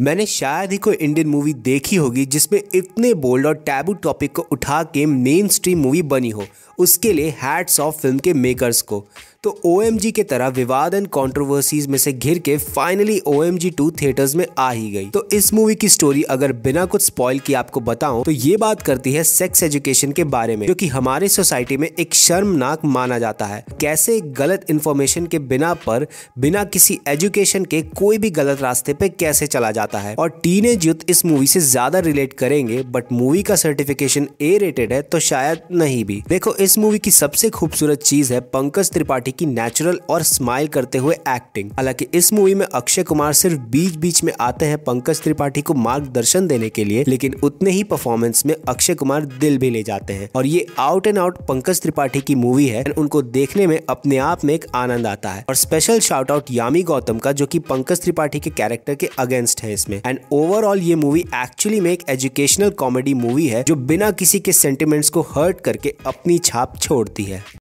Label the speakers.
Speaker 1: मैंने शायद ही कोई इंडियन मूवी देखी होगी जिसमें इतने बोल्ड और टैबू टॉपिक को उठा के मेन स्ट्रीम मूवी बनी हो उसके लिए हैट्स ऑफ फिल्म के मेकर्स को तो ओ की तरह विवाद एंड कॉन्ट्रोवर्सीज में से घिर के finally O M G two theatres में आ ही गई तो इस मूवी की स्टोरी अगर बिना कुछ स्पॉइल की आपको बताऊं तो ये बात करती है सेक्स एजुकेशन के बारे में जो कि हमारे सोसाइटी में एक शर्मनाक माना जाता है कैसे गलत इन्फॉर्मेशन के बिना पर बिना किसी एजुकेशन के कोई भी गलत रास्ते पे कैसे चला जाता है और टीन यूथ इस मूवी से ज्यादा रिलेट करेंगे बट मूवी का सर्टिफिकेशन ए रेटेड है तो शायद नहीं भी देखो इस मूवी की सबसे खूबसूरत चीज है पंकज त्रिपाठी पार्टी की नेचुरल और स्माइल करते हुए एक्टिंग हालांकि इस मूवी में अक्षय कुमार सिर्फ बीच बीच में आते हैं पंकज त्रिपाठी को मार्गदर्शन देने के लिए लेकिन उतने ही परफॉर्मेंस में अक्षय कुमार दिल भी ले जाते हैं और ये out and out Pankaj Tripathi की मूवी है उनको देखने में अपने आप में एक आनंद आता है और special shout out Yami Gautam का जो की पंकज त्रिपाठी के कैरेक्टर के अगेंस्ट है इसमें एंड ओवरऑल ये मूवी एक्चुअली में एक एजुकेशनल कॉमेडी मूवी है जो बिना किसी के सेंटिमेंट्स को हर्ट करके अपनी छाप छोड़ती है